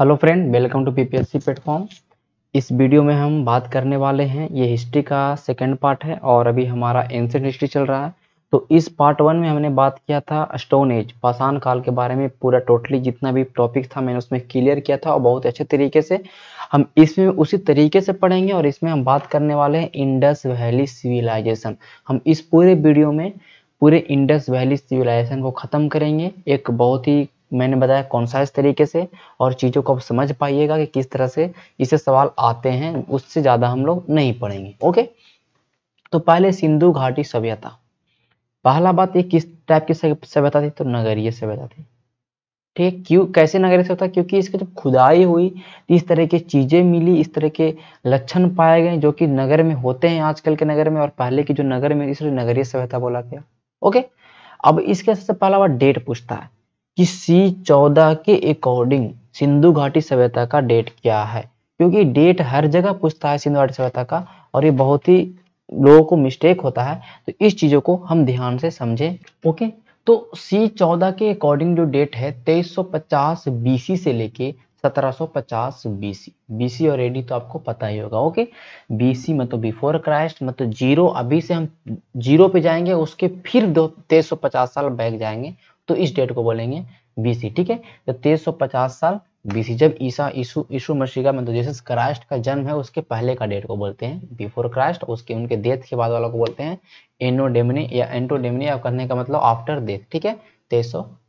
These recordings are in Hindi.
Hello friend welcome to PPSC platform इस वीडियो में हम बात करने वाले हैं ये हिस्ट्री का सेकंड पार्ट है और अभी हमारा एंशेंट हिस्ट्री चल रहा है तो इस पार्ट वन में हमने बात किया था स्टोन एज पाषाण काल के बारे में पूरा टोटली जितना भी टॉपिक था मैंने उसमें क्लियर किया था और बहुत अच्छे तरीके से हम इसमें उसी तरीके से पढ़ेंगे और इसमें हम बात करने वाले हैं इंडस वैली सिविलाइजेशन हम इस पूरे वीडियो में पूरे इंडस वैली सिविलाइजेशन को ख़त्म करेंगे एक बहुत ही मैंने बताया कौन सा इस तरीके से और चीज़ों को आप समझ पाइएगा कि किस तरह से इसे सवाल आते हैं उससे ज़्यादा हम लोग नहीं पढ़ेंगे ओके तो पहले सिंधु घाटी सभ्यता पहला बात ये किस टाइप की सभ्यता थी तो नगरीय सभ्यता थी ठीक है क्यों कैसे नगरीय सभ्यता क्योंकि इसकी जब खुदाई हुई तो इस तरह की चीज़ें मिली इस तरह के लक्षण पाए गए जो कि नगर में होते हैं आजकल के नगर में और पहले की जो नगर में इसलिए नगरीय सभ्यता बोला गया ओके अब इसके सबसे पहला बार डेट पूछता है कि सी चौदह के अकॉर्डिंग सिंधु घाटी सभ्यता का डेट क्या है क्योंकि डेट हर जगह पूछता है सिंधु घाटी सभ्यता का और ये बहुत ही लोगों को मिस्टेक होता है तो इस चीज़ों को हम ध्यान से समझें ओके तो सी चौदह के अकॉर्डिंग जो डेट है 2350 बीसी से लेके 1750 बीसी बीसी ऑलरेडी तो आपको पता ही होगा ओके बीसी मतलब बिफोर क्राइस्ट मतलब जीरो अभी से हम जीरो पे जाएंगे उसके फिर दो तेईस साल बैक जाएंगे तो इस डेट को बोलेंगे बीसी ठीक है तो 1350 साल बीसी जब ईसा यीशु मसीह का मतलब जैसे क्राइस्ट का जन्म है उसके पहले का डेट को बोलते हैं बिफोर क्राइस्ट उसके उनके डेथ के बाद वालों को बोलते हैं एनोडेमनी या एंटोडेमनी या करने का मतलब आफ्टर डेथ ठीक है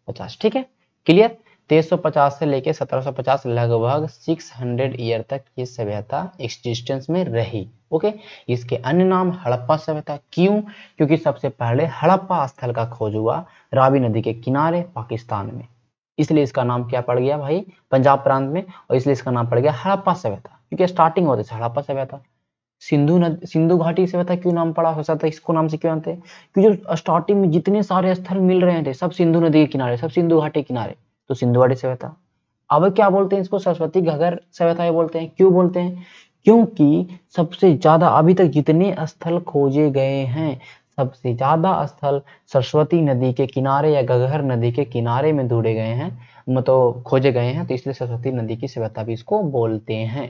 पचास ठीक है क्लियर 1350 से लेके 1750 लगभग 600 ईयर तक ये सभ्यता एक्सिस्टेंस में रही ओके इसके अन्य नाम हड़प्पा सभ्यता क्यों क्योंकि सबसे पहले हड़प्पा स्थल का खोज हुआ रावी नदी के किनारे पाकिस्तान में इसलिए इसका नाम क्या पड़ गया भाई पंजाब प्रांत में और इसलिए इसका नाम पड़ गया हड़प्पा सभ्यता क्योंकि स्टार्टिंग होते हड़प्पा सभ्यता सिंधु नदी सिंधु घाटी सभ्यता क्यों नाम पड़ा हो सकता है इसको नाम से क्यों जानते हैं क्योंकि जो स्टार्टिंग में जितने सारे स्थल मिल रहे थे सब सिंधु नदी के किनारे सब सिंधु घाटी किनारे तो सिंधु घाटी सभ्यता अब क्या बोलते हैं इसको सरस्वती घगर सभ्यता बोलते हैं क्यों बोलते हैं क्योंकि सबसे ज्यादा अभी तक जितने स्थल खोजे गए हैं सबसे ज्यादा स्थल सरस्वती नदी के किनारे या गगहर नदी के किनारे में ढूंढे गए हैं मतलब खोजे गए हैं तो इसलिए सरस्वती नदी की सभ्यता भी इसको बोलते हैं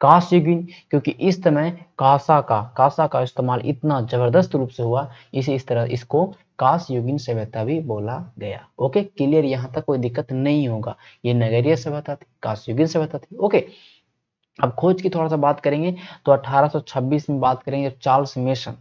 काशयुगिन क्योंकि इस समय कासा का कासा का इस्तेमाल इतना जबरदस्त रूप से हुआ इसे इस तरह इसको काशयुगिन सभ्यता भी बोला गया ओके क्लियर यहाँ तक कोई दिक्कत नहीं होगा ये नगरीय सभ्यता थी काशयुगिन सभ्यता थी ओके अब खोज की थोड़ा सा बात करेंगे तो 1826 में बात करेंगे चार्ल्स मेसन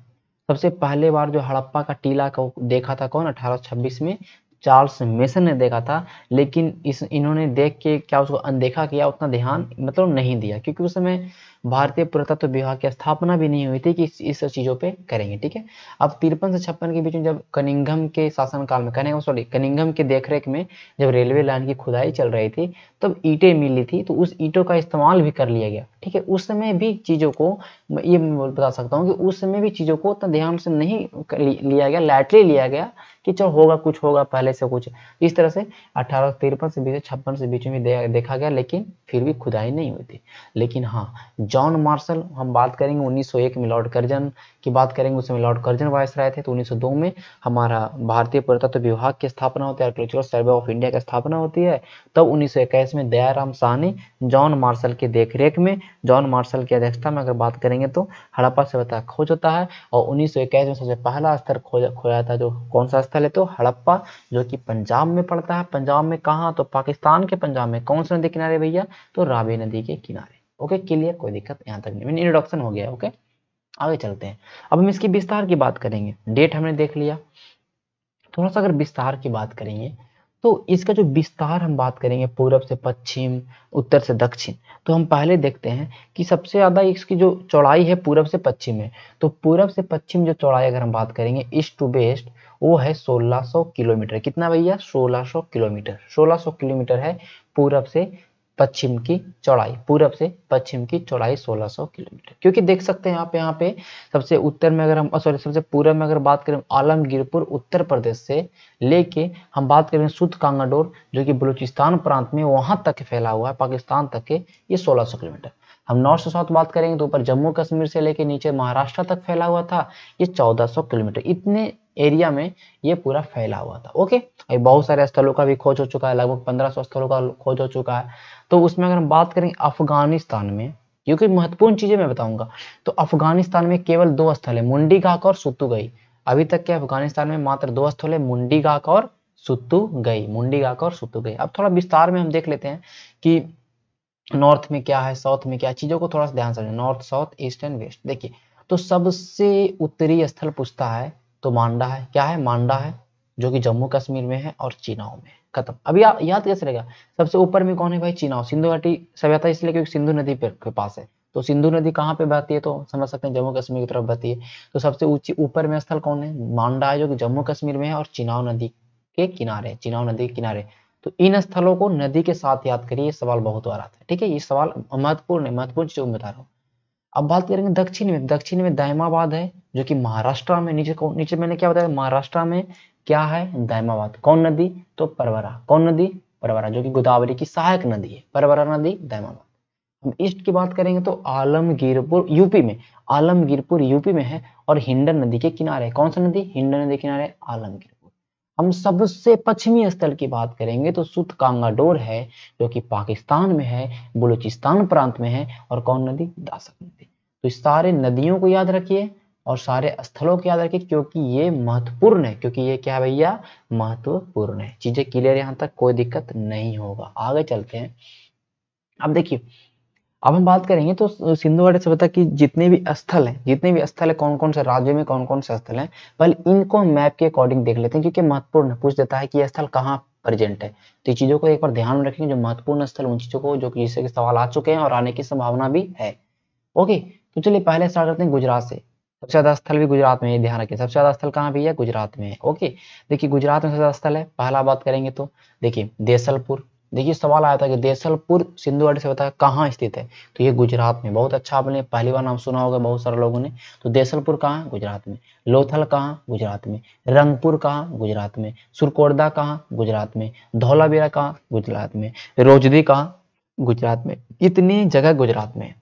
सबसे पहले बार जो हड़प्पा का टीला को देखा था कौन 1826 में चार्ल्स मेसन ने देखा था लेकिन इस इन्होंने देख के क्या उसको अनदेखा किया उतना ध्यान मतलब नहीं दिया क्योंकि उस समय भारतीय पुरातत्व विभाग की स्थापना भी नहीं हुई थी कि इस, चीज़ों पे करेंगे ठीक है अब तिरपन से छप्पन के बीच में जब कनिंगम के शासनकाल में कनिंगम सॉरी कनिंगम के देखरेख में जब रेलवे लाइन की खुदाई चल रही थी तब ईटें मिली थी तो उस ईटों का इस्तेमाल भी कर लिया गया ठीक है उस समय भी चीज़ों को ये बता सकता हूँ कि उस समय भी चीज़ों को उतना ध्यान से नहीं लिया गया लाइटली लिया गया कि चलो होगा कुछ होगा पहले से कुछ इस तरह से अठारह तिरपन से बीच छप्पन से बीच में देखा गया लेकिन फिर भी खुदाई नहीं हुई थी लेकिन हाँ जॉन मार्शल हम बात करेंगे 1901 में लॉर्ड कर्जन की बात करेंगे उसमें लॉर्ड कर्जन वायस राय थे तो 1902 में हमारा भारतीय पुरातत्व विभाग की स्थापना होती है आर्कियोलॉजिकल सर्वे ऑफ इंडिया की स्थापना होती है तब उन्नीस में दयाराम राम सहनी जॉन मार्शल के देखरेख में जॉन मार्शल की अध्यक्षता में अगर बात करेंगे तो हड़प्पा सभ्यता खोज होता है और उन्नीस में सबसे पहला स्तर खोजा खोया था जो कौन सा स्थल है तो हड़प्पा जो कि पंजाब में पड़ता है पंजाब में कहा तो पाकिस्तान के पंजाब में कौन सा नदी किनारे भैया तो रावी नदी के किनारे ओके क्लियर कोई दिक्कत यहाँ तक नहीं इंट्रोडक्शन हो गया ओके आगे चलते हैं अब हम इसकी विस्तार की बात करेंगे डेट हमने देख लिया थोड़ा सा अगर विस्तार की बात करेंगे तो इसका जो विस्तार हम बात करेंगे पूर्व से पश्चिम उत्तर से दक्षिण तो हम पहले देखते हैं कि सबसे ज़्यादा इसकी जो चौड़ाई है पूर्व से पश्चिम में तो पूर्व से पश्चिम जो चौड़ाई अगर हम बात करेंगे ईस्ट टू वेस्ट वो है 1600 किलोमीटर कितना भैया 1600 किलोमीटर 1600 किलोमीटर है पूर्व से पश्चिम की चौड़ाई पूरब से पश्चिम की चौड़ाई 1600 किलोमीटर क्योंकि देख सकते हैं आप यहाँ पे सबसे उत्तर में अगर हम सॉरी सबसे पूर्व में अगर बात करें आलमगीरपुर उत्तर प्रदेश से लेके हम बात करें सुत कांगाडोर जो कि बलूचिस्तान प्रांत में वहां तक फैला हुआ है पाकिस्तान तक के ये 1600 किलोमीटर हम नॉर्थ से साउथ बात करेंगे तो ऊपर जम्मू कश्मीर से लेके नीचे महाराष्ट्र तक फैला हुआ था ये 1400 किलोमीटर इतने एरिया में ये पूरा फैला हुआ था ओके बहुत सारे स्थलों का भी खोज हो चुका है लगभग 1500 स्थलों का खोज हो चुका है तो उसमें अगर हम बात करें अफगानिस्तान में क्योंकि महत्वपूर्ण चीजें मैं बताऊंगा तो अफगानिस्तान में केवल दो स्थल है मुंडी गाक और सुतु गई अभी तक के अफगानिस्तान में मात्र दो स्थल है मुंडी गाक और सुतु गई मुंडी गाक और सुतु गई अब थोड़ा विस्तार में हम देख लेते हैं कि नॉर्थ में क्या है साउथ में क्या चीज़ों को थोड़ा सा ध्यान से north south east and west देखिए तो सबसे उत्तरी स्थल पूछता है तो मांडा है क्या है मांडा है जो कि जम्मू कश्मीर में है और चीनाओं में खत्म अभी आप याद कैसे रहेगा सबसे ऊपर में कौन है भाई चिनाव सिंधु घाटी सभ्यता इसलिए क्योंकि सिंधु नदी के पास है तो सिंधु नदी कहाँ पे बहती है तो समझ सकते हैं जम्मू कश्मीर की तरफ बहती है तो सबसे ऊंची ऊपर में स्थल कौन है मांडा है जो कि जम्मू कश्मीर में है और चिनाव नदी के किनारे चिनाव नदी के किनारे तो इन स्थलों को नदी के साथ याद करिए सवाल बहुत बार आता है ठीक है ये सवाल महत्वपूर्ण है महत्वपूर्ण चीज बता रहा हूँ अब बात करेंगे दक्षिण में दक्षिण में दायमाबाद है जो कि महाराष्ट्र में नीचे कौन नीचे मैंने क्या बताया महाराष्ट्र में क्या है दायमाबाद कौन नदी तो परवरा कौन नदी परवरा जो कि गोदावरी की सहायक नदी है परवरा नदी दायमाबाद हम ईस्ट की बात करेंगे तो आलमगीरपुर यूपी में आलमगीरपुर यूपी में है और हिंडन नदी के किनारे कौन सा नदी हिंडन नदी किनारे आलमगीर हम सबसे पश्चिमी स्थल की बात करेंगे तो सुत कांगाडोर है जो कि पाकिस्तान में है बलूचिस्तान प्रांत में है और कौन नदी दासक नदी तो इस सारे नदियों को याद रखिए और सारे स्थलों को याद रखिए क्योंकि ये महत्वपूर्ण है क्योंकि ये क्या भैया महत्वपूर्ण है चीजें क्लियर यहाँ तक कोई दिक्कत नहीं होगा आगे चलते हैं अब देखिए अब हम बात करेंगे तो सिंधु घाटी सभ्यता की जितने भी स्थल हैं जितने भी स्थल है कौन कौन से राज्य में कौन कौन से स्थल हैं पहले इनको हम मैप के अकॉर्डिंग देख लेते हैं क्योंकि महत्वपूर्ण है पूछ देता है कि स्थल कहाँ प्रेजेंट है तो ये चीज़ों को एक बार ध्यान में रखेंगे जो महत्वपूर्ण स्थल उन चीज़ों को जो जिससे सवाल आ चुके हैं और आने की संभावना भी है ओके तो चलिए पहले स्टार्ट करते हैं गुजरात से सबसे ज्यादा स्थल भी गुजरात में ध्यान रखें सबसे ज्यादा स्थल कहाँ भी है गुजरात में है ओके देखिए गुजरात में सबसे ज्यादा स्थल है पहला बात करेंगे तो देखिए देसलपुर देखिए सवाल आया था कि देसलपुर सिंधुवाड़ी सभ्यता कहाँ स्थित है तो ये गुजरात में बहुत अच्छा आपने पहली बार नाम सुना होगा बहुत सारे लोगों ने तो देसलपुर कहाँ गुजरात में लोथल कहाँ गुजरात में रंगपुर कहाँ गुजरात में सुरकोर्दा कहाँ गुजरात में धौलावीरा कहाँ गुजरात में रोजदी कहाँ गुजरात में इतनी जगह गुजरात में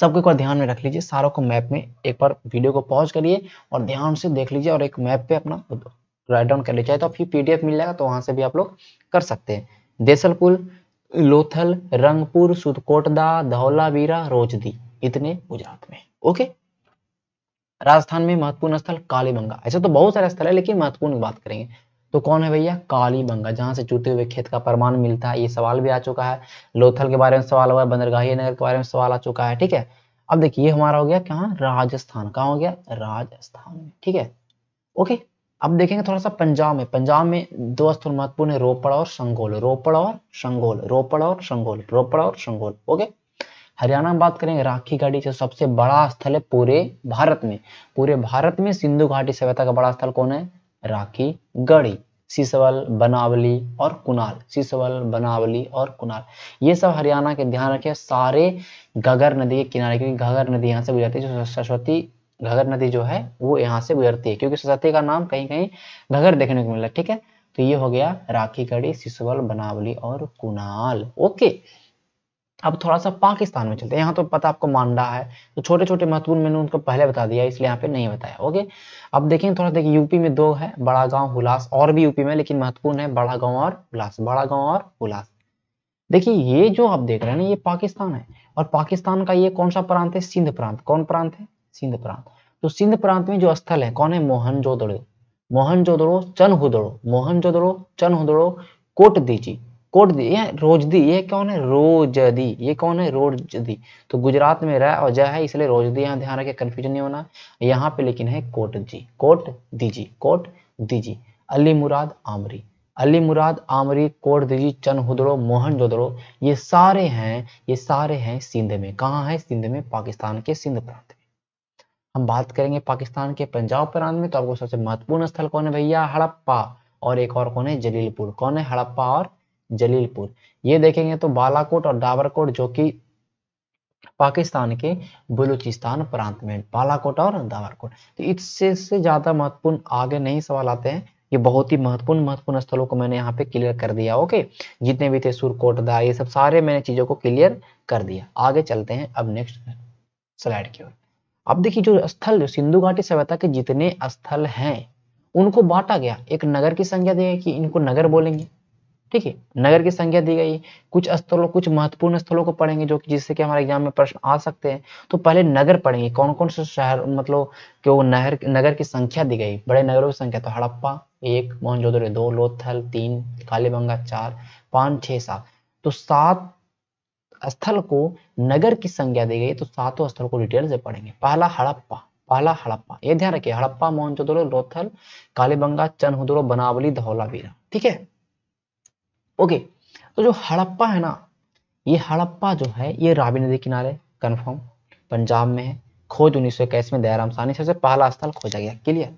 सबको एक बार ध्यान में रख लीजिए सारों को मैप में एक बार वीडियो को पॉज करिए और ध्यान से देख लीजिए और एक मैप पे अपना राइट डाउन कर लीजिए तो फिर पीडीएफ मिल जाएगा तो वहां से भी आप लोग कर सकते हैं देसलपुर लोथल रंगपुर सुदकोटदा धौलावीरा रोजदी इतने गुजरात में ओके राजस्थान में महत्वपूर्ण स्थल कालीबंगा ऐसे तो बहुत सारे स्थल है लेकिन महत्वपूर्ण बात करेंगे तो कौन है भैया कालीबंगा जहां से चूते हुए खेत का प्रमाण मिलता है ये सवाल भी आ चुका है लोथल के बारे में सवाल हुआ है बंदरगाही नगर के बारे में सवाल आ चुका है ठीक है अब देखिए हमारा हो गया कहा राजस्थान कहाँ हो गया राजस्थान ठीक है ओके अब देखेंगे थोड़ा सा पंजाब में पंजाब में दो स्थल महत्वपूर्ण है रोपड़ और संगोल रोपड़ और संगोल रोपड़ और संगोल रोपड़ और संगोल ओके हरियाणा में बात करेंगे राखी घाटी जो सबसे बड़ा स्थल है पूरे भारत में पूरे भारत में सिंधु घाटी सभ्यता का बड़ा स्थल कौन है राखी गढ़ी सीसवल बनावली और कुनाल सीसवल बनावली और कुनाल ये सब हरियाणा के ध्यान रखिए सारे गगर नदी के किनारे क्योंकि घगर नदी यहाँ से गुजरती है जो सरस्वती घगर नदी जो है वो यहाँ से गुजरती है क्योंकि सरस्वती का नाम कहीं कहीं घगर देखने को मिला ठीक है तो ये हो गया राखी गढ़ी सिसवल बनावली और कुनाल ओके अब थोड़ा सा पाकिस्तान में चलते हैं यहाँ तो पता आपको मांडा है तो छोटे छोटे महत्वपूर्ण मैंने उनको पहले बता दिया इसलिए यहाँ पे नहीं बताया ओके अब देखें थोड़ा देखिए यूपी में दो है बड़ा गांव हुलास और भी यूपी में लेकिन महत्वपूर्ण है बड़ा गांव और हुलास बड़ा गांव और हुलास देखिए ये जो आप देख रहे हैं ना ये पाकिस्तान है और पाकिस्तान का ये कौन सा प्रांत है सिंध प्रांत कौन प्रांत है सिंध प्रांत तो सिंध प्रांत में जो स्थल है कौन है मोहनजोदड़ो मोहनजोदड़ो चनहुदड़ो मोहनजोदड़ो चनहुदड़ो कोट दीची कोट दी ये रोजदी ये कौन है रोजदी ये कौन है रोजदी तो गुजरात में रह और जय है इसलिए रोजदी यहाँ ध्यान रखे कन्फ्यूजन नहीं होना यहाँ पे लेकिन है कोट जी कोट दीजी कोट दीजी अली मुराद आमरी अली मुराद आमरी कोट दीजी चन हुदड़ो मोहन जोदड़ो ये सारे हैं ये सारे हैं सिंध में कहाँ है सिंध में पाकिस्तान के सिंध प्रांत हम बात करेंगे पाकिस्तान के पंजाब प्रांत में तो आपको सबसे महत्वपूर्ण स्थल कौन है भैया हड़प्पा और एक और कौन है जलीलपुर कौन है हड़प्पा और जलीलपुर ये देखेंगे तो बालाकोट और डाबरकोट जो कि पाकिस्तान के बलूचिस्तान प्रांत में बालाकोट और दावरकोट तो इससे से ज्यादा महत्वपूर्ण आगे नहीं सवाल आते हैं ये बहुत ही महत्वपूर्ण महत्वपूर्ण स्थलों को मैंने यहाँ पे क्लियर कर दिया ओके जितने भी थे सुरकोटदा ये सब सारे मैंने चीजों को क्लियर कर दिया आगे चलते हैं अब नेक्स्ट स्लाइड की ओर अब देखिए जो स्थल सिंधु घाटी सभ्यता के जितने स्थल हैं उनको बांटा गया एक नगर की संख्या दी गई कि इनको नगर बोलेंगे ठीक है नगर की संख्या दी गई कुछ स्थलों कुछ महत्वपूर्ण स्थलों को पढ़ेंगे जो कि जिससे कि हमारे एग्जाम में प्रश्न आ सकते हैं तो पहले नगर पढ़ेंगे कौन कौन से शहर मतलब कि वो नहर नगर की संख्या दी गई बड़े नगरों की संख्या तो हड़प्पा एक मोहनजोदड़ो दो लोथल तीन कालीबंगा चार पांच छह सात तो सात स्थल को नगर की संज्ञा दी गई तो सातों स्थल को डिटेल से पढ़ेंगे पहला हड़प्पा पहला हड़प्पा ये ध्यान रखिए हड़प्पा मोहनजोदड़ो लोथल कालीबंगा चनहुदड़ो बनावली धौलावीरा ठीक है ओके तो जो हड़प्पा है ना ये हड़प्पा जो है ये रावी नदी किनारे कन्फर्म पंजाब में है खोज उन्नीस सौ इक्कीस में दयाराम सानी सबसे पहला स्थल खोजा गया क्लियर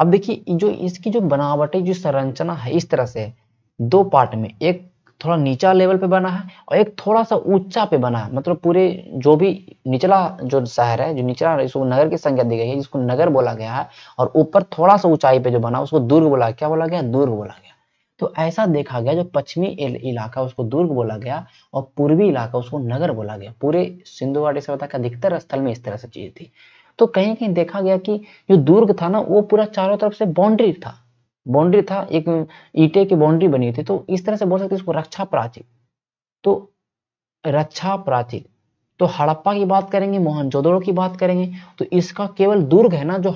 अब देखिए जो इसकी जो बनावटी जो संरचना है इस तरह से दो पार्ट में एक थोड़ा नीचा लेवल पे बना है और एक थोड़ा सा ऊंचा पे बना है मतलब पूरे जो भी निचला जो शहर है जो निचला इसको नगर की संख्या दी गई है जिसको नगर बोला गया है और ऊपर थोड़ा सा ऊंचाई पे जो बना उसको दुर्ग बोला क्या बोला गया दुर्ग बोला गया तो ऐसा देखा गया जो पश्चिमी इलाका उसको दुर्ग बोला गया और पूर्वी इलाका उसको नगर बोला गया पूरे सिंधु घाटी सभ्यता के अधिकतर स्थल में इस तरह से चीज थी तो कहीं कहीं देखा गया कि जो दुर्ग था ना वो पूरा चारों तरफ से बाउंड्री था बाउंड्री था एक ईटे की बाउंड्री बनी थी तो इस तरह से बोल सकते इसको रक्षा प्राचीर तो रक्षा प्राचीर तो हड़प्पा की बात करेंगे मोहनजोदड़ो की बात करेंगे तो इसका केवल दुर्ग है ना जो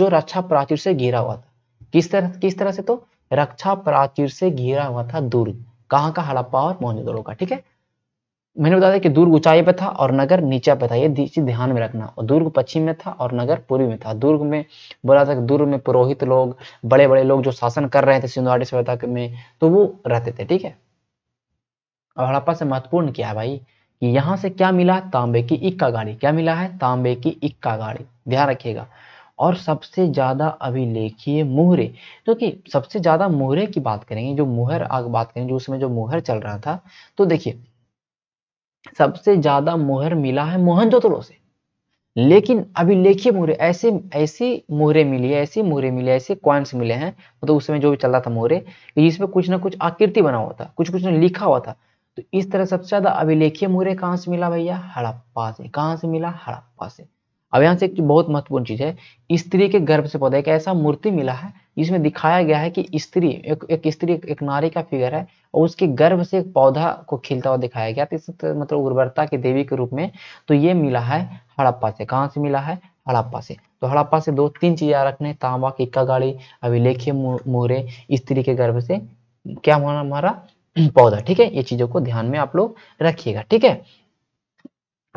जो रक्षा प्राचीर से घिरा हुआ था किस तरह किस तरह से तो रक्षा प्राचीर से घिरा हुआ था दुर्ग कहाँ का हड़प्पा और मोहनजोदड़ो का ठीक है मैंने बताया कि दुर्ग ऊंचाई पे था और नगर नीचा पे था ये चीज ध्यान में रखना और दुर्ग पश्चिम में था और नगर पूर्वी में था दुर्ग में बोला था कि दुर्ग में पुरोहित लोग बड़े बड़े लोग जो शासन कर रहे थे सिंधुआटी सभ्यता में तो वो रहते थे ठीक है और हड़प्पा से महत्वपूर्ण क्या है भाई कि यहाँ से क्या मिला तांबे की इक्का गाड़ी क्या मिला है तांबे की इक्का गाड़ी ध्यान रखिएगा और सबसे ज़्यादा अभिलेखीय मुहरे क्योंकि कि सबसे ज़्यादा मुहरे की बात करेंगे जो मुहर आग बात करेंगे जो उसमें जो मुहर चल रहा था तो देखिए सबसे ज्यादा मोहर मिला है जोतरो से लेकिन अभिलेखीय मोहरे ऐसे ऐसी मोहरे मिली है ऐसी मोहरे मिले ऐसे क्वाइंस मिले हैं मतलब तो उस समय जो भी चल रहा था मोहरे जिसमें कुछ ना कुछ आकृति बना हुआ था कुछ कुछ ना लिखा हुआ था तो इस तरह सबसे ज्यादा अभिलेखीय मोहरे कहाँ से मिला भैया हड़प्पा से कहां से मिला हड़प्पा से अब यहाँ से एक बहुत महत्वपूर्ण चीज है स्त्री के गर्भ से पौधा एक ऐसा मूर्ति मिला है जिसमें दिखाया गया है कि स्त्री एक, एक स्त्री एक, नारी का फिगर है और उसके गर्भ से एक पौधा को खिलता हुआ दिखाया गया तो मतलब उर्वरता की देवी के रूप में तो ये मिला है हड़प्पा से कहाँ से मिला है हड़प्पा से तो हड़प्पा से दो तीन चीज याद रखने तांबा किक्का गाड़ी अभिलेखीय मोरे स्त्री के गर्भ से क्या हमारा पौधा ठीक है ये चीजों को ध्यान में आप लोग रखिएगा ठीक है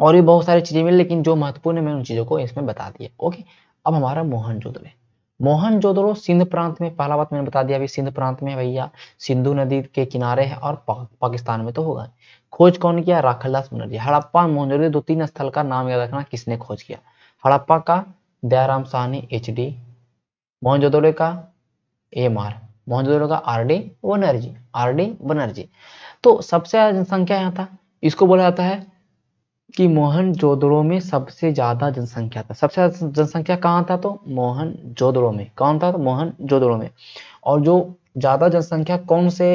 और भी बहुत सारी चीज़ें मिली लेकिन जो महत्वपूर्ण है मैंने उन चीज़ों को इसमें बता दिया ओके अब हमारा मोहन जोदड़ो मोहन जोदड़ो सिंध प्रांत में पहला बात मैंने बता दिया अभी सिंध प्रांत में भैया सिंधु नदी के किनारे है और पा, पाकिस्तान में तो होगा खोज कौन किया राखलदास बनर्जी हड़प्पा मोहनजोदड़ो दो तीन स्थल का नाम याद रखना किसने खोज किया हड़प्पा का दयाराम सहनी एच डी मोहनजोदड़ो का एम आर मोहनजोदड़ो का R D Banerjee R D Banerjee तो सबसे ज्यादा जनसंख्या यहाँ था इसको बोला जाता है कि मोहन जोदड़ो में सबसे ज्यादा जनसंख्या था सबसे ज्यादा जनसंख्या कहाँ था तो मोहन जोदड़ो में कौन था तो मोहन जोदड़ो में और जो ज्यादा जनसंख्या कौन से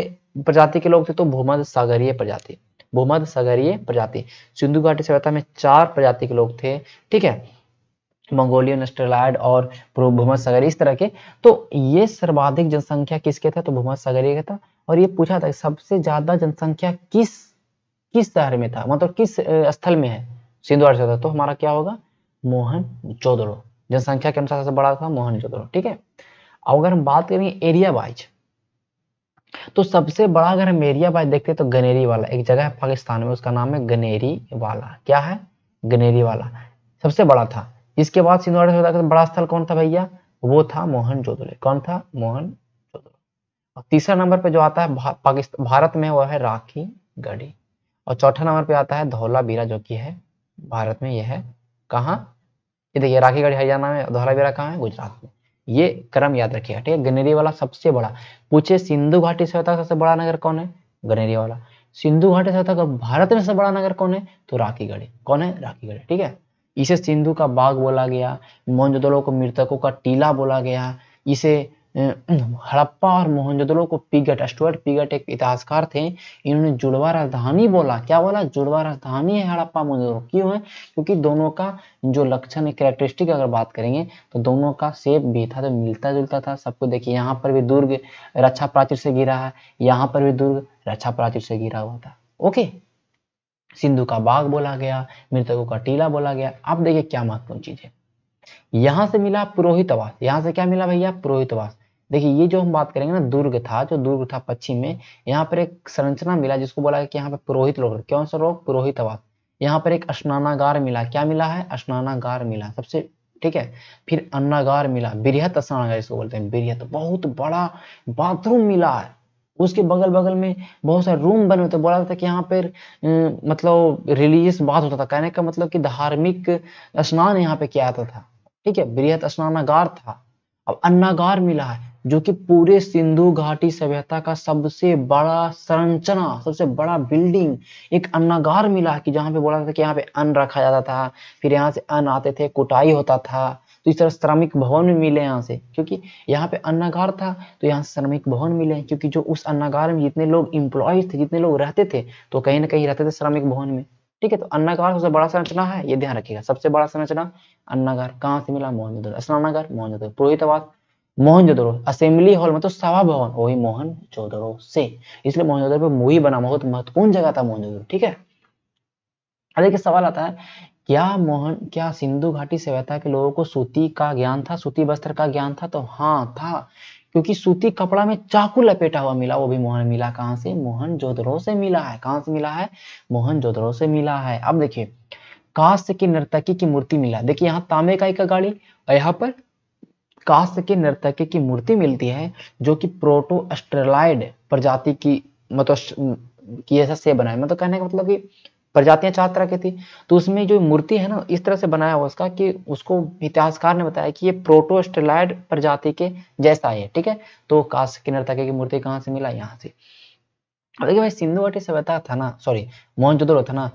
प्रजाति के लोग थे तो भूमध सागरीय प्रजाति भूमध सागरीय प्रजाति सिंधु घाटी सभ्यता में चार प्रजाति के लोग थे ठीक है मंगोलियन ऑस्ट्रेलाइड और भूमध सागरी इस तरह के तो ये सर्वाधिक जनसंख्या किसके था तो भूमध सागरीय का था और ये पूछा था सबसे ज्यादा जनसंख्या किस किस शहर में था मतलब किस स्थल में है सिंधुवाड़ा से था तो हमारा क्या होगा मोहन चौधरो जनसंख्या के अनुसार सबसे बड़ा था मोहन चौधरो ठीक है अब अगर हम बात करें एरिया वाइज तो सबसे बड़ा अगर हम एरिया वाइज देखते तो गनेरी वाला एक जगह है पाकिस्तान में उसका नाम है गनेरी वाला क्या है गनेरी वाला सबसे बड़ा था इसके बाद सिंधुवाड़ा से तो बड़ा स्थल कौन था भैया वो था मोहन जोदड़ो कौन था मोहन जोदड़ो और तीसरा नंबर पे जो आता है भा, पाकिस्तान भारत में वो है राखी गढ़ी और चौथा नंबर पे आता है धौला बीरा जो कि है भारत में यह है कहाँ ये देखिए राखी गढ़ी हरियाणा में धौला बीरा कहाँ है गुजरात में ये क्रम याद रखिएगा ठीक है गनेरी वाला सबसे बड़ा पूछे सिंधु घाटी सभ्यता सबसे बड़ा नगर कौन है गनेरी वाला सिंधु घाटी सभ्यता का भारत में सबसे बड़ा नगर कौन है तो राखीगढ़ कौन है राखीगढ़ ठीक है इसे सिंधु का बाघ बोला गया मोहनजोदड़ो को मृतकों का टीला बोला गया इसे हड़प्पा और मोहनजोदड़ो को पिगट स्टुअर्ट पिगट एक इतिहासकार थे इन्होंने जुड़वा राजधानी बोला क्या बोला जुड़वा राजधानी है हड़प्पा मोहनजोदड़ो क्यों है क्योंकि दोनों का जो लक्षण है कैरेक्टरिस्टिक अगर बात करेंगे तो दोनों का सेप भी था तो मिलता जुलता था सबको देखिए यहाँ पर भी दुर्ग रक्षा प्राचीर से गिरा है यहाँ पर भी दुर्ग रक्षा प्राचीर से गिरा हुआ था ओके सिंधु का बाघ बोला गया मृतकों का टीला बोला गया अब देखिए क्या महत्वपूर्ण चीज है यहां से मिला पुरोहितवास यहां से क्या मिला भैया पुरोहितवास देखिए ये जो हम बात करेंगे ना दुर्ग था जो दुर्ग था पश्चिम में हम्म। यहाँ पर एक संरचना मिला जिसको बोला कि यहाँ पर पुरोहित लोग कौन सा पुरोहित पुरोहितवाद यहाँ पर एक स्नानागार मिला क्या मिला है स्नानागार मिला सबसे ठीक है फिर अन्नागार मिला बिरहत स्नानागार इसको बोलते हैं बृहत बहुत बड़ा बाथरूम मिला है उसके बगल बगल में बहुत सारे रूम बने होते बोला जाता कि यहाँ पर मतलब रिलीजियस बात होता था कहने का मतलब कि धार्मिक स्नान यहाँ पे किया जाता था ठीक है बृहत स्नानागार था अब अन्नागार मिला है जो कि पूरे सिंधु घाटी सभ्यता का सबसे बड़ा संरचना सबसे बड़ा बिल्डिंग एक अन्नागार मिला कि जहाँ पे बोला जाता था कि यहाँ पे अन्न रखा जाता था फिर यहाँ से अन्न आते थे कुटाई होता था तो इस तरह श्रमिक भवन भी मिले यहाँ से क्योंकि यहाँ पे अन्नागार था तो यहाँ से श्रमिक भवन मिले क्योंकि जो उस अन्नागार में जितने लोग इम्प्लॉयज थे जितने लोग रहते थे तो कहीं ना कहीं रहते थे श्रमिक भवन में ठीक है तो अन्नागार सबसे बड़ा संरचना है ये ध्यान रखिएगा सबसे बड़ा संरचना अन्नागार कहाँ से मिला मोहनजोदड़ो स्नानागार मोहनजोदड़ो पुरोहित मोहनजोदड़ो असेंबली हॉल तो मतलब सभा भवन वही मोहन जोधरो से इसलिए मोहनजोदड़ो पे मूवी बना बहुत महत्वपूर्ण जगह था मोहनजोदड़ो ठीक है अरे देखिए सवाल आता है क्या मोहन क्या सिंधु घाटी सभ्यता के लोगों को सूती का ज्ञान था सूती वस्त्र का ज्ञान था तो हाँ था क्योंकि सूती कपड़ा में चाकू लपेटा हुआ मिला वो भी मोहन मिला कहाँ से मोहन जोधरो से मिला है कहाँ से मिला है मोहन जोधरो से मिला है अब देखिए कांस्य की नर्तकी की मूर्ति मिला देखिए यहाँ तांबे का एक गाड़ी और यहाँ पर कास्त के नर्तकी की मूर्ति मिलती है जो कि प्रोटो एस्ट्रेलाइड प्रजाति की मतलब की ऐसा से बना है मतलब कहने का मतलब कि प्रजातियां चार तरह की थी तो उसमें जो मूर्ति है ना इस तरह से बनाया हुआ उसका कि उसको इतिहासकार ने बताया कि ये प्रोटोस्टेलाइड प्रजाति के जैसा है ठीक है तो के किन्नर की मूर्ति कहाँ से मिला यहाँ से देखिए भाई सिंधु घाटी सभ्यता था ना सॉरी मोहनजोदड़ो था ना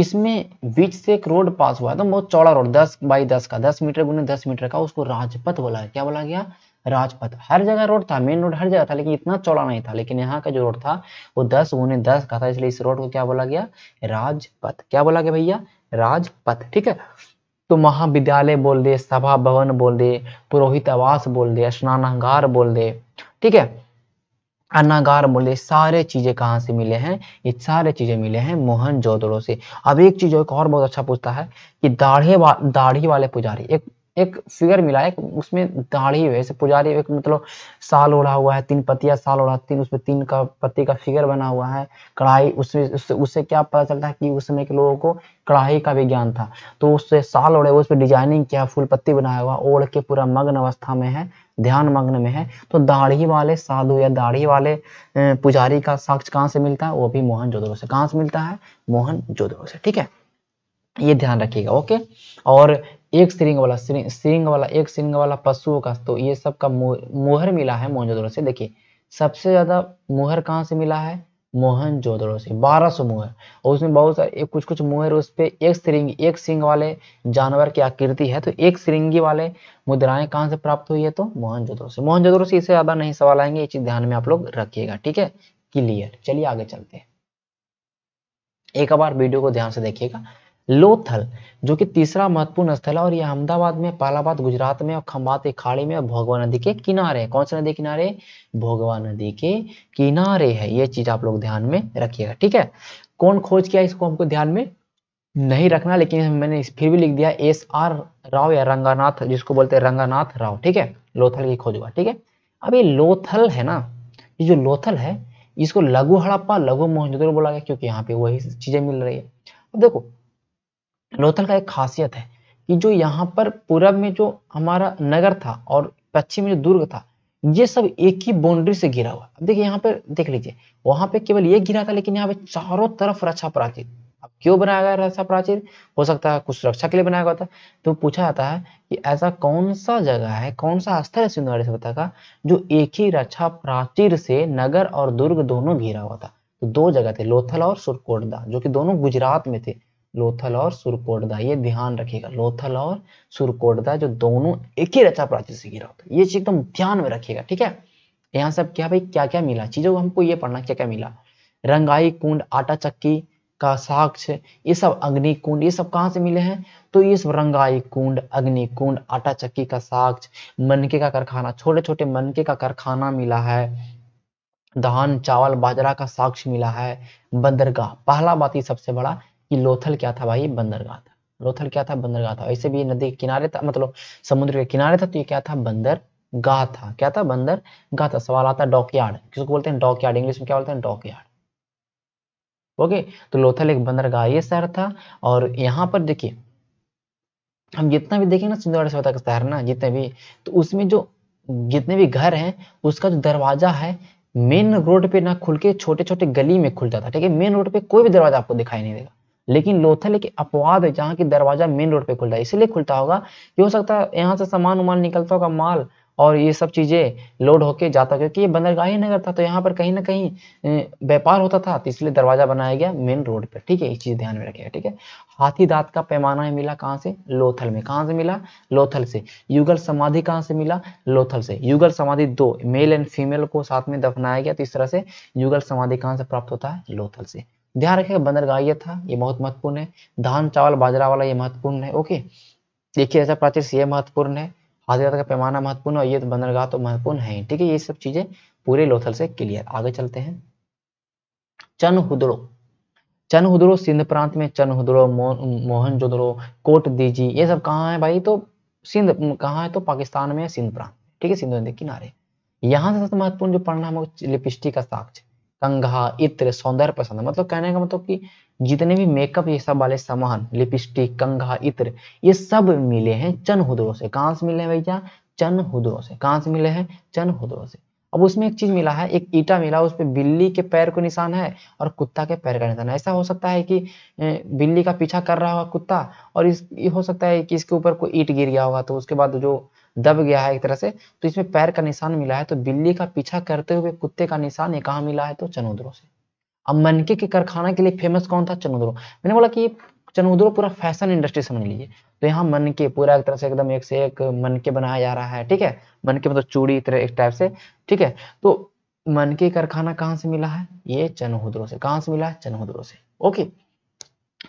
इसमें बीच से एक रोड पास हुआ था बहुत चौड़ा रोड दस बाई दस का दस मीटर गुने दस मीटर का उसको राजपथ बोला क्या बोला गया राजपथ हर जगह रोड था मेन रोड हर जगह था लेकिन इतना चौड़ा नहीं था लेकिन यहाँ का जो रोड था वो दस गुने दस का था इसलिए इस रोड को क्या बोला गया राजपथ क्या बोला गया भैया राजपथ ठीक है तो महाविद्यालय बोल दे सभा भवन बोल दे पुरोहित आवास बोल दे स्नानागार बोल दे ठीक है अनागार बोले सारे चीज़ें कहाँ से मिले हैं ये सारे चीज़ें मिले हैं मोहन जोदड़ो से अब एक चीज़ एक और बहुत अच्छा पूछता है कि दाढ़ी वा, दाढ़ी वाले पुजारी एक एक फिगर मिला है उसमें दाढ़ी वैसे पुजारी एक मतलब साल ओढ़ा हुआ है तीन पत्तिया साल ओढ़ा तीन उसमें तीन का पत्ती का फिगर बना हुआ है कढ़ाई उसमें उससे उससे क्या पता चलता है कि उस समय के लोगों को कढ़ाई का भी ज्ञान था तो उससे साल ओढ़े उस पर डिजाइनिंग किया फूल पत्ती बनाया हुआ ओढ़ के पूरा मग्न अवस्था में है ध्यान मग्न में है तो दाढ़ी वाले साधु या दाढ़ी वाले पुजारी का साक्ष कहां से मिलता है वो भी मोहन जोदड़ो से कहां से मिलता है मोहन जोदड़ो से ठीक है ये ध्यान रखिएगा ओके और एक सिरिंग वाला सिरिंग वाला एक सिरिंग वाला पशुओं का तो ये सबका मुहर मोहर मिला है मोहन मोहनजोदड़ो से देखिए सबसे ज्यादा मोहर कहाँ से मिला है मोहन जोदड़ो से बारह सौ मुहर और उसमें बहुत सारे कुछ कुछ मुँह उस पर एक श्रृंग एक सिंग वाले जानवर की आकृति है तो एक श्रृंगी वाले मुद्राएं कहाँ से प्राप्त हुई है तो मोहन जोदड़ो से मोहन जोदड़ो से इससे ज्यादा नहीं सवाल आएंगे ये चीज ध्यान में आप लोग रखिएगा ठीक है क्लियर चलिए आगे चलते हैं एक बार वीडियो को ध्यान से देखिएगा लोथल जो कि तीसरा महत्वपूर्ण स्थल है और यह अहमदाबाद में पालाबाद गुजरात में और खम्बात खाड़ी में और भोगवा नदी के किनारे है कौन से नदी किनारे भोगवा नदी के किनारे है ये चीज आप लोग ध्यान में रखिएगा ठीक है कौन खोज किया इसको हमको ध्यान में नहीं रखना लेकिन मैंने फिर भी लिख दिया एस आर राव या रंगानाथ जिसको बोलते हैं रंगानाथ राव ठीक है लोथल की खोज हुआ ठीक है अब ये लोथल है ना ये जो लोथल है इसको लघु हड़प्पा लघु मोहनजोदड़ो बोला गया क्योंकि यहाँ पे वही चीजें मिल रही है अब देखो लोथल का एक खासियत है कि जो यहाँ पर पूरब में जो हमारा नगर था और पश्चिम में जो दुर्ग था ये सब एक ही बाउंड्री से घिरा हुआ अब देखिए यहाँ पर देख लीजिए वहां पे केवल ये घिरा था लेकिन यहाँ पे चारों तरफ रक्षा प्राचीर अब क्यों बनाया गया रक्षा प्राचीर हो सकता है कुछ सुरक्षा के लिए बनाया गया था तो पूछा जाता है कि ऐसा कौन सा जगह है कौन सा स्थल है सिंधु सभ्यता का जो एक ही रक्षा प्राचीर से नगर और दुर्ग दोनों घिरा हुआ था तो दो जगह थे लोथल और सुरकोटदा जो कि दोनों गुजरात में थे लोथल और सुरकोटदा ये ध्यान रखिएगा लोथल और सुरकोटदा जो दोनों एक ही रचा प्राचीर से घिरा होता है ये चीज एकदम तो ध्यान में रखिएगा ठीक है यहाँ सब क्या भाई क्या क्या मिला चीजों को हमको ये पढ़ना क्या क्या मिला रंगाई कुंड आटा चक्की का साक्ष ये सब अग्नि कुंड ये सब कहाँ से मिले हैं तो ये सब रंगाई कुंड अग्नि कुंड आटा चक्की का साक्ष मनके का कारखाना छोटे छोटे मनके का कारखाना मिला है धान चावल बाजरा का साक्ष मिला है बंदरगाह पहला बात ये सबसे बड़ा कि लोथल क्या था भाई बंदरगाह था लोथल क्या था बंदरगाह था ऐसे भी नदी के किनारे था मतलब समुद्र के किनारे था तो ये क्या था बंदरगाह था क्या था बंदरगाह था सवाल आता है डॉक यार्ड किसको बोलते हैं डॉक यार्ड इंग्लिश में क्या बोलते हैं डॉक यार्ड ओके तो लोथल एक बंदरगाह ये शहर था और यहाँ पर देखिए हम जितना भी देखें ना सिंधुवाड़ा सभ्यता का शहर ना जितने भी तो उसमें जो जितने भी घर हैं उसका जो दरवाजा है मेन रोड पे ना खुल के छोटे छोटे गली में खुलता था ठीक है मेन रोड पे कोई भी दरवाजा आपको दिखाई नहीं देगा लेकिन लोथल एक अपवाद है जहाँ की दरवाजा मेन रोड पे खुलता है इसलिए खुलता होगा कि हो सकता है यहाँ से सामान उमान निकलता होगा माल और ये सब चीजें लोड होके जाता क्योंकि ये बंदरगाही नगर था तो यहाँ पर कहीं ना कहीं व्यापार होता था तो इसलिए दरवाजा बनाया गया मेन रोड पर ठीक है ये चीज ध्यान में रखिएगा ठीक है हाथी दांत का पैमाना मिला कहाँ से लोथल में कहाँ से मिला लोथल से युगल समाधि कहाँ से मिला लोथल से युगल समाधि दो मेल एंड फीमेल को साथ में दफनाया गया तो इस तरह से युगल समाधि कहाँ से प्राप्त होता है लोथल से ध्यान रखिएगा बंदरगाह ये था ये बहुत महत्वपूर्ण है धान चावल बाजरा वाला ये महत्वपूर्ण है ओके देखिए ऐसा प्राचीर ये महत्वपूर्ण है हाजिरात का पैमाना महत्वपूर्ण और ये तो बंदरगाह तो महत्वपूर्ण है ठीक है ये सब चीजें पूरे लोथल से क्लियर आगे चलते हैं चन हुदड़ो चन हुदड़ो सिंध प्रांत में चन हुदड़ो मोहन जोदड़ो कोट दीजी ये सब कहाँ है भाई तो सिंध कहाँ है तो पाकिस्तान में सिंध प्रांत ठीक है सिंधु नदी किनारे यहाँ से सबसे महत्वपूर्ण जो पढ़ना है लिपिस्टी का साक्ष्य कंघा इत्र सौंदर्य प्रसाद मतलब कहने का मतलब कि जितने भी मेकअप ये सब वाले सामान लिपस्टिक कंघा इत्र ये सब मिले हैं चन हुदरों से कहां से मिले हैं भैया चन हुदरों से कहां से मिले हैं चन हुदरों से अब उसमें एक चीज मिला है एक ईटा मिला उस पर बिल्ली के पैर को निशान है और कुत्ता के पैर का निशान है ऐसा हो सकता है कि बिल्ली का पीछा कर रहा होगा कुत्ता और इस हो सकता है कि इसके ऊपर कोई ईट गिर गया होगा तो उसके बाद जो दब गया है एक तरह से तो इसमें पैर का निशान मिला है तो बिल्ली का पीछा करते हुए कुत्ते का निशान ये कहा मिला है तो चनोद्रो से अब मनके के कारखाना के लिए फेमस कौन था चनोद्रो मैंने बोला कि चनोद्रो पूरा फैशन इंडस्ट्री समझ लीजिए तो यहाँ मनके पूरा एक तरह से एकदम एक से एक मनके बनाया जा रहा है ठीक है मनके मतलब चूड़ी तरह एक टाइप से ठीक है तो मनके कारखाना कहाँ से मिला है ये चनोद्रो से कहाँ से मिला है चनहुद्रों से ओके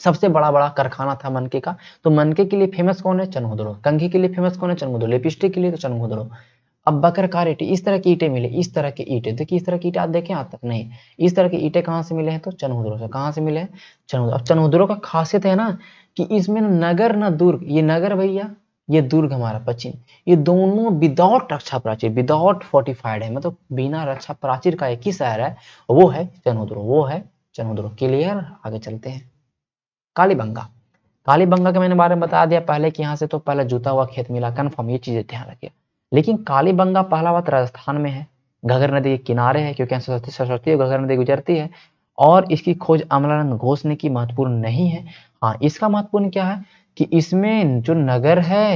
सबसे बड़ा बड़ा कारखाना था मनके का तो मनके के लिए फेमस कौन है चनहोदड़ो कंघी के लिए फेमस कौन है चनहोदड़ो लिपस्टिक के लिए तो चनहोदड़ो अब बकर कार ईटे इस तरह की ईटे मिले इस तरह के ईटे देखिए इस तरह की ईटे आप देखें आज तक नहीं इस तरह के ईटे कहाँ से मिले हैं तो चनहुदरों से कहाँ से मिले हैं चनहुदरों अब चनहुदरों का खासियत है ना कि इसमें नगर न दुर्ग ये नगर भैया ये दुर्ग हमारा पश्चिम ये दोनों विदाउट रक्षा प्राचीर विदाउट फोर्टिफाइड है मतलब बिना रक्षा प्राचीर का एक ही शहर है वो है चनहुदरों वो है चनहुदरों क्लियर आगे चलते हैं कालीबंगा कालीबंगा के मैंने बारे में बता दिया पहले कि यहाँ से तो पहले जूता हुआ खेत मिला कन्फर्म ये चीजें ध्यान रखिए लेकिन कालीबंगा पहला बात राजस्थान में है घगर नदी के किनारे है क्योंकि सरस्वती सरस्वती और घगर नदी गुजरती है और इसकी खोज अमलानंद घोष ने की महत्वपूर्ण नहीं है हाँ इसका महत्वपूर्ण क्या है कि इसमें जो नगर है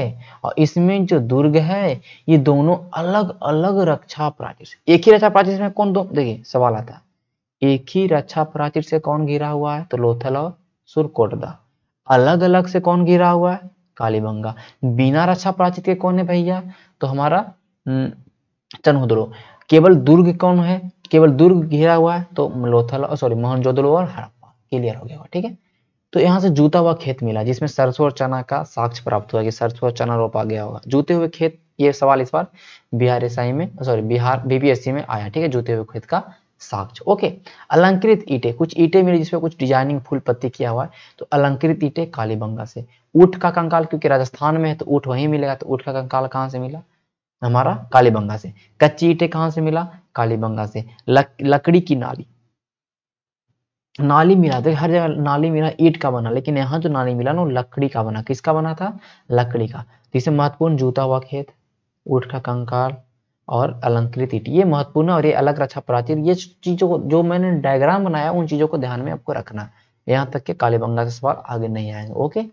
और इसमें जो दुर्ग है ये दोनों अलग अलग रक्षा प्राचीर एक ही रक्षा प्राचीर में कौन दो देखिए सवाल आता है एक ही रक्षा प्राचीर से कौन घिरा हुआ है तो लोथल और सुरकोटदा अलग अलग से कौन घिरा हुआ है कालीबंगा बिना रक्षा प्राचित के कौन है भैया तो हमारा चनहुद्रो केवल दुर्ग कौन है केवल दुर्ग घिरा हुआ है तो लोथल सॉरी मोहनजोदड़ो और हड़प्पा क्लियर हो गया ठीक है तो यहाँ से जूता हुआ खेत मिला जिसमें सरसों और चना का साक्ष्य प्राप्त हुआ कि सरसों और चना रोपा गया होगा जूते हुए खेत ये सवाल इस बार बिहार एसआई में सॉरी बिहार बीपीएससी में आया ठीक है जूते हुए खेत का साक्ष ओके अलंकृत ईटे कुछ ईटे मिले जिसमें कुछ डिजाइनिंग फूल पत्ती किया हुआ है तो अलंकृत ईटे कालीबंगा से ऊट का कंकाल क्योंकि राजस्थान में है तो ऊट वहीं मिलेगा तो ऊट का कंकाल कहाँ से मिला हमारा कालीबंगा से कच्ची ईटे कहाँ से मिला कालीबंगा से लक, लकड़ी की नाली नाली मिला देखिए हर जगह नाली मिला ईट का बना लेकिन यहाँ जो नाली मिला ना लकड़ी का बना किसका बना था लकड़ी का तो इसे महत्वपूर्ण जूता हुआ खेत ऊट का कंकाल और अलंकृत ईट ये महत्वपूर्ण और ये अलग रक्षा प्राचीर ये चीजों को जो मैंने डायग्राम बनाया उन चीजों को ध्यान में आपको रखना यहाँ तक के कालीबंगा से सवाल आगे नहीं आएंगे ओके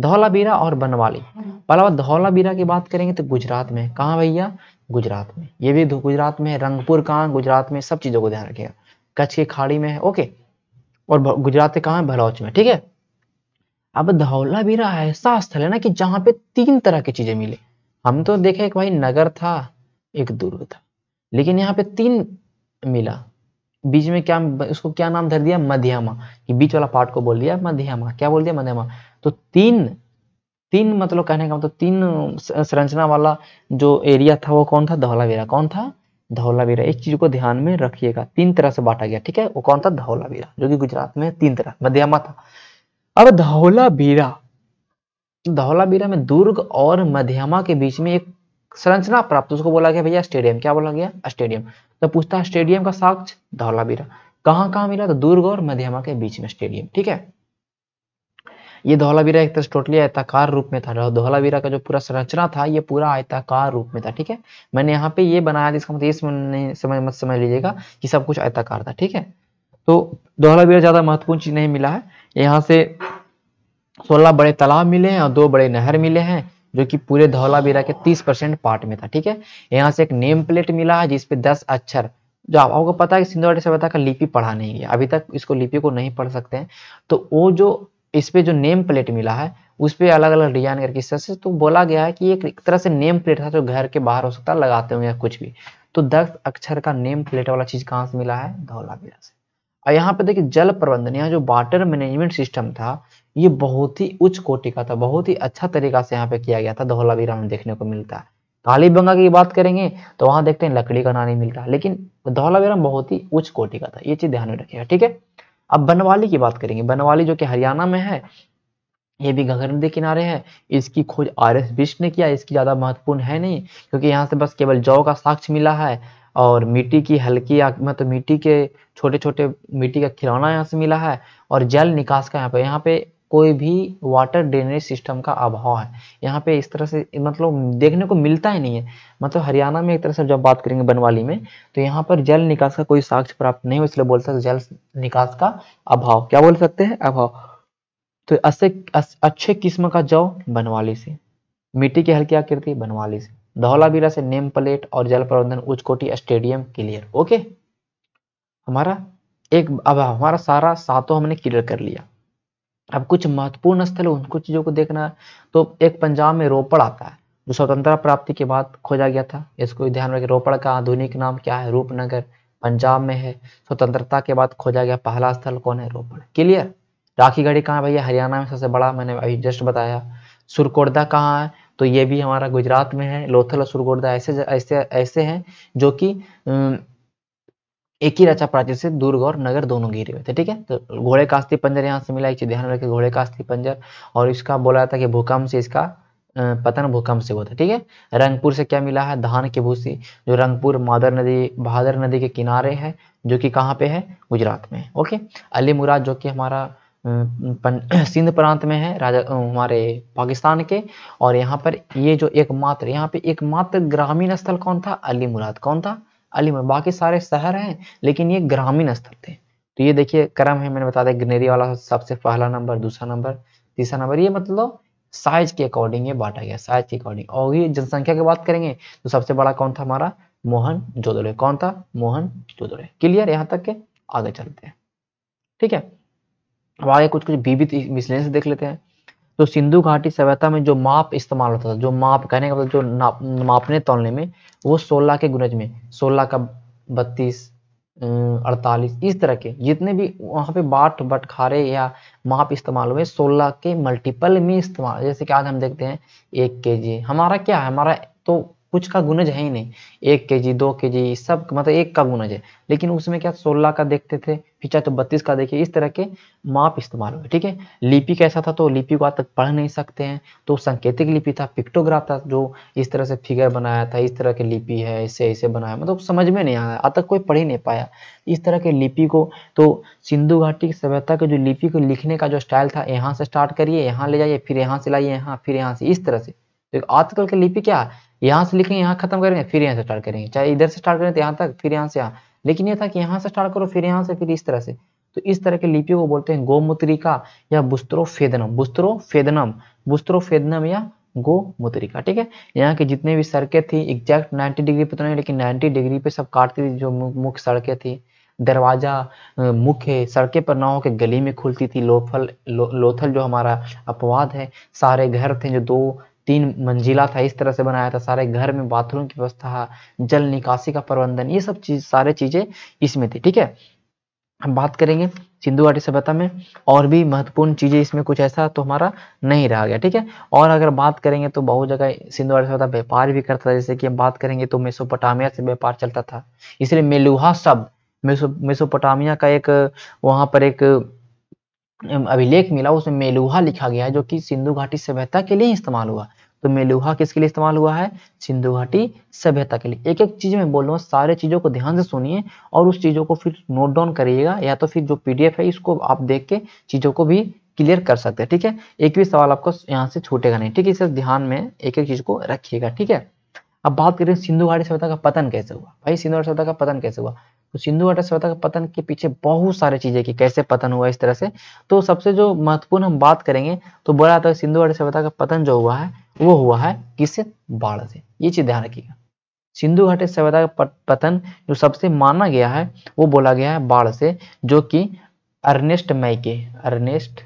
धौलाबीरा और बनवाली पहला धौलाबीरा की बात करेंगे तो गुजरात में कहा भैया गुजरात में ये भी गुजरात में रंगपुर कहाँ गुजरात में सब चीजों को ध्यान रखेगा कच्छ की खाड़ी में है ओके और गुजरात के कहाँ है भरौच में ठीक है अब धौलाबीरा ऐसा स्थल है ना कि जहाँ पे तीन तरह की चीजें मिले हम तो देखे कि भाई नगर था एक दुर्ग था लेकिन यहाँ पे तीन मिला बीच में क्या उसको क्या नाम धर दिया मध्यमा ये बीच वाला पार्ट को बोल दिया मध्यमा क्या बोल दिया मध्यमा तो तीन तीन मतलब कहने का मतलब तीन संरचना वाला जो एरिया था वो कौन था धौलावीरा कौन था धौलावीरा एक चीज को ध्यान में रखिएगा तीन तरह से बांटा गया ठीक है वो कौन था धौलावीरा जो कि गुजरात में तीन तरह मध्यमा था अब धौलावीरा धौलावीरा में दुर्ग और मध्यमा के बीच में एक संरचना प्राप्त उसको बोला गया भैया स्टेडियम क्या बोला गया स्टेडियम तो पूछता है स्टेडियम का साक्ष धौलावीरा कहां कहां मिला तो दुर्ग और मध्यमा के बीच में स्टेडियम ठीक है ये धौलावीरा एक तरह से टोटली आयताकार रूप में था धौलावीरा का जो पूरा संरचना था ये पूरा आयताकार रूप में था ठीक है मैंने यहाँ पे ये बनाया इसका मतलब ये समझ समझ मत समझ लीजिएगा कि सब कुछ आयताकार था ठीक है तो धौलावीरा ज्यादा महत्वपूर्ण चीज नहीं मिला है यहाँ से सोलह बड़े तालाब मिले हैं और दो बड़े नहर मिले हैं जो कि पूरे धौलावीरा के 30 परसेंट पार्ट में था ठीक है यहाँ से एक नेम प्लेट मिला है जिसपे 10 अक्षर जो आप, आपको पता है कि सिंधुवाड़ी सभ्यता का लिपि पढ़ा नहीं गया अभी तक इसको लिपि को नहीं पढ़ सकते हैं तो वो जो इस पे जो नेम प्लेट मिला है उस पर अलग अलग डिजाइन करके इस से तो बोला गया है कि एक तरह से नेम प्लेट था जो घर के बाहर हो सकता है लगाते हुए या कुछ भी तो दस अक्षर का नेम प्लेट वाला चीज कहाँ से मिला है धौलावीरा से और यहाँ पे देखिए जल प्रबंधन यहाँ जो वाटर मैनेजमेंट सिस्टम था ये बहुत ही उच्च कोटि का था बहुत ही अच्छा तरीका से यहाँ पे किया गया था धौलावीरा में देखने को मिलता है काली बंगा की बात करेंगे तो वहां देखते हैं लकड़ी का नानी मिलता है लेकिन धौलावीरा बहुत ही उच्च कोटि का था ये चीज ध्यान में रखिएगा ठीक है अब बनवाली की बात करेंगे बनवाली जो कि हरियाणा में है ये भी घाघर नदी किनारे है इसकी खोज आर एस बिस्ट ने किया इसकी ज़्यादा महत्वपूर्ण है नहीं क्योंकि यहाँ से बस केवल जौ का साक्ष्य मिला है और मिट्टी की हल्की मतलब मिट्टी के छोटे छोटे मिट्टी का खिलौना यहाँ से मिला है और जल निकास का यहाँ पे यहाँ पे कोई भी वाटर ड्रेनेज सिस्टम का अभाव है यहाँ पे इस तरह से मतलब देखने को मिलता ही नहीं है मतलब हरियाणा में एक तरह से जब बात करेंगे बनवाली में तो यहाँ पर जल निकास का कोई साक्ष्य प्राप्त नहीं हो इसलिए बोल सकते जल निकास का अभाव क्या बोल सकते हैं अभाव तो अच्छे अच्छे किस्म का जव बनवाली से मिट्टी की हल्की आकृति बनवाली से बीरा से नेम प्लेट और जल प्रबंधन उच्च कोटी स्टेडियम क्लियर ओके हमारा एक अब हमारा सारा सातों हमने क्लियर कर लिया अब कुछ महत्वपूर्ण स्थल उन कुछ चीज़ों को देखना है तो एक पंजाब में रोपड़ आता है जो स्वतंत्रता प्राप्ति के बाद खोजा गया था इसको ध्यान रखें रोपड़ का आधुनिक नाम क्या है रूपनगर पंजाब में है स्वतंत्रता के बाद खोजा गया पहला स्थल कौन है रोपड़ क्लियर राखी गढ़ी कहाँ भैया हरियाणा में सबसे बड़ा मैंने अभी जस्ट बताया सुरकोर्दा कहाँ है तो ये भी हमारा गुजरात में है लोथल और सुरकोर्दा ऐसे ऐसे ऐसे हैं जो कि एक ही रचा प्राचीर से दुर्ग और नगर दोनों घिरे हुए थे ठीक है तो घोड़े का अस्थि पंजर यहाँ से मिला एक चीज ध्यान रखे घोड़े का अस्थि पंजर और इसका बोला था कि भूकंप से इसका पतन भूकंप से हुआ था ठीक है रंगपुर से क्या मिला है धान की भूसी जो रंगपुर मादर नदी बहादुर नदी के किनारे है जो कि कहाँ पे है गुजरात में ओके अली मुराद जो कि हमारा सिंध प्रांत में है राजा हमारे पाकिस्तान के और यहाँ पर ये जो एकमात्र यहाँ पे एकमात्र ग्रामीण स्थल कौन था अली मुराद कौन था अली में बाकी सारे शहर हैं लेकिन ये ग्रामीण स्तर थे तो ये देखिए क्रम है मैंने बता दिया गिनेरी वाला सबसे पहला नंबर दूसरा नंबर तीसरा नंबर ये मतलब साइज के अकॉर्डिंग ये बांटा गया साइज के अकॉर्डिंग और ये जनसंख्या की बात करेंगे तो सबसे बड़ा कौन था हमारा मोहन जोदड़े कौन था मोहन जोदड़े क्लियर यहाँ तक के आगे चलते हैं ठीक है अब आगे कुछ कुछ बीबी विश्लेषण देख लेते हैं तो सिंधु घाटी सभ्यता में जो माप इस्तेमाल होता था जो माप कहने का मतलब जो मापने तोलने में वो सोलह के गुरज में सोलह का बत्तीस अड़तालीस इस तरह के जितने भी वहाँ पे बाट बटखारे या माप इस्तेमाल हुए सोलह के मल्टीपल में इस्तेमाल जैसे कि आज हम देखते हैं एक के जी हमारा क्या है हमारा तो कुछ का गुनज है ही नहीं एक के जी दो के जी सब मतलब एक का गुनज है लेकिन उसमें क्या सोलह का देखते थे फिर तो बत्तीस का देखिए इस तरह के माप इस्तेमाल हुए ठीक है लिपि कैसा था तो लिपि को आज तक पढ़ नहीं सकते हैं तो संकेतिक लिपि था पिक्टोग्राफ था जो इस तरह से फिगर बनाया था इस तरह की लिपि है इसे इसे बनाया मतलब समझ में नहीं आया आज तक कोई पढ़ ही नहीं पाया इस तरह के लिपि को तो सिंधु घाटी की सभ्यता के जो लिपि को लिखने का जो स्टाइल था यहाँ से स्टार्ट करिए यहाँ ले जाइए फिर यहाँ से लाइए यहाँ फिर यहाँ से इस तरह से तो आजकल की लिपि क्या यहाँ से लिखेंगे यहाँ खत्म करेंगे फिर यहाँ से स्टार्ट करेंगे चाहे इधर से स्टार्ट करें तो यहाँ तक फिर यहाँ से यहाँ लेकिन ये था कि यहाँ से स्टार्ट करो फिर यहाँ से फिर इस तरह से तो इस तरह के लिपि को बोलते हैं गोमूत्रिका या बुस्तरोफेदनम बुस्तरोफेदनम बुस्तरोफेदनम या गोमूत्रिका ठीक है यहाँ के जितने भी सड़कें थी एग्जैक्ट नाइन्टी डिग्री पे तो नहीं लेकिन नाइन्टी डिग्री पे सब काटती थी जो मुख्य सड़कें थी दरवाजा मुख्य सड़कें पर ना हो के गली में खुलती थी लोथल लो, लोथल जो हमारा अपवाद है सारे घर थे जो दो तीन मंजिला था इस तरह से बनाया था सारे घर में बाथरूम की व्यवस्था जल निकासी का प्रबंधन ये सब चीज सारे चीजें इसमें थी ठीक है हम बात करेंगे सिंधु घाटी सभ्यता में और भी महत्वपूर्ण चीज़ें इसमें कुछ ऐसा तो हमारा नहीं रह गया ठीक है और अगर बात करेंगे तो बहुत जगह सिंधु घाटी सभ्यता व्यापार भी करता था जैसे कि हम बात करेंगे तो मेसोपोटामिया से व्यापार चलता था इसलिए मेलुहा शब्द मेसो मेसोपोटामिया का एक वहां पर एक अभिलेख मिला उसमें मेलुहा लिखा गया है जो कि सिंधु घाटी सभ्यता के लिए इस्तेमाल हुआ तो मेलुहा किसके लिए इस्तेमाल हुआ है सिंधु घाटी सभ्यता के लिए एक एक चीज मैं बोल रहा हूँ सारे चीजों को ध्यान से सुनिए और उस चीजों को फिर नोट डाउन करिएगा या तो फिर जो पीडीएफ है इसको आप देख के चीजों को भी क्लियर कर सकते हैं ठीक है एक भी सवाल आपको यहाँ से छूटेगा नहीं ठीक है इसे ध्यान में एक एक चीज को रखिएगा ठीक है अब बात करें सिंधु घाटी सभ्यता का पतन कैसे हुआ भाई सिंधु घाटी सभ्यता का पतन कैसे हुआ तो सिंधु घाटी सभ्यता का पतन के पीछे बहुत सारे चीजें कि कैसे पतन हुआ इस तरह से तो सबसे जो महत्वपूर्ण हम बात करेंगे तो बोला जाता है सिंधु घाटी सभ्यता का पतन जो हुआ है वो हुआ है किससे बाढ़ से ये चीज ध्यान रखिएगा सिंधु घाटी सभ्यता का पतन जो सबसे माना गया है वो बोला गया है बाढ़ से जो कि अर्नेस्ट मैके अर्नेस्ट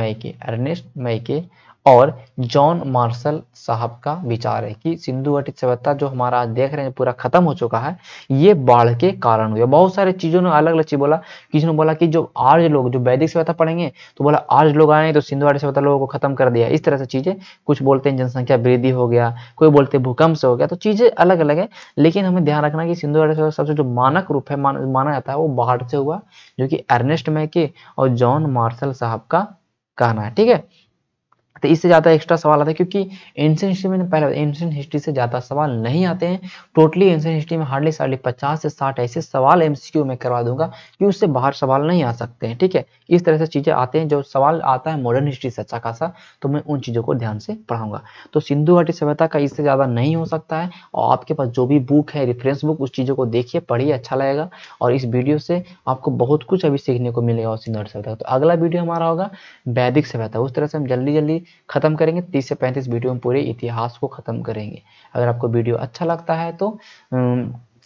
मैके अर्नेस्ट मैके और जॉन मार्शल साहब का विचार है कि सिंधु घटित सभ्यता जो हमारा आज देख रहे हैं पूरा खत्म हो चुका है ये बाढ़ के कारण हुआ बहुत सारे चीजों ने अलग अलग चीज बोला किसी ने बोला कि जो आर्य लोग जो वैदिक सभ्यता पढ़ेंगे तो बोला आर्य लोग आए तो सिंधु घटित सभ्यता लोगों को खत्म कर दिया इस तरह से चीजें कुछ बोलते हैं जनसंख्या वृद्धि हो गया कोई बोलते हैं भूकंप से हो गया तो चीजें अलग अलग है लेकिन हमें ध्यान रखना की सिंधु घटित सभ्यता सबसे जो मानक रूप है माना जाता है वो बाढ़ से हुआ जो की अर्नेस्ट मैके और जॉन मार्शल साहब का कहना है ठीक है तो इससे ज़्यादा एक्स्ट्रा सवाल आता है क्योंकि एंशियन हिस्ट्री में पहले एंशियन हिस्ट्री से ज़्यादा सवाल नहीं आते हैं टोटली एंशियन हिस्ट्री में हार्डली सार्डली पचास से साठ ऐसे सवाल एम में करवा दूंगा कि उससे बाहर सवाल नहीं आ सकते हैं ठीक है इस तरह से चीज़ें आते हैं जो सवाल आता है मॉडर्न हिस्ट्री से अच्छा खासा तो मैं उन चीज़ों को ध्यान से पढ़ाऊंगा तो सिंधु घाटी सभ्यता का इससे ज़्यादा नहीं हो सकता है और आपके पास जो भी बुक है रेफरेंस बुक उस चीज़ों को देखिए पढ़िए अच्छा लगेगा और इस वीडियो से आपको बहुत कुछ अभी सीखने को मिलेगा और सिंधु घाटी सभ्यता तो अगला वीडियो हमारा होगा वैदिक सभ्यता उस तरह से हम जल्दी जल्दी ख़त्म करेंगे तीस से पैंतीस वीडियो में पूरे इतिहास को ख़त्म करेंगे अगर आपको वीडियो अच्छा लगता है तो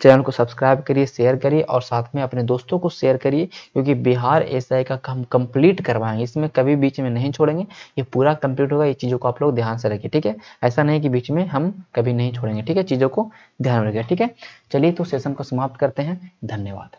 चैनल को सब्सक्राइब करिए शेयर करिए और साथ में अपने दोस्तों को शेयर करिए क्योंकि बिहार एस का हम कंप्लीट करवाएंगे इसमें कभी बीच में नहीं छोड़ेंगे ये पूरा कंप्लीट होगा ये चीज़ों को आप लोग ध्यान से रखिए ठीक है ऐसा नहीं कि बीच में हम कभी नहीं छोड़ेंगे ठीक है चीज़ों को ध्यान रखिए ठीक है चलिए तो सेशन को समाप्त करते हैं धन्यवाद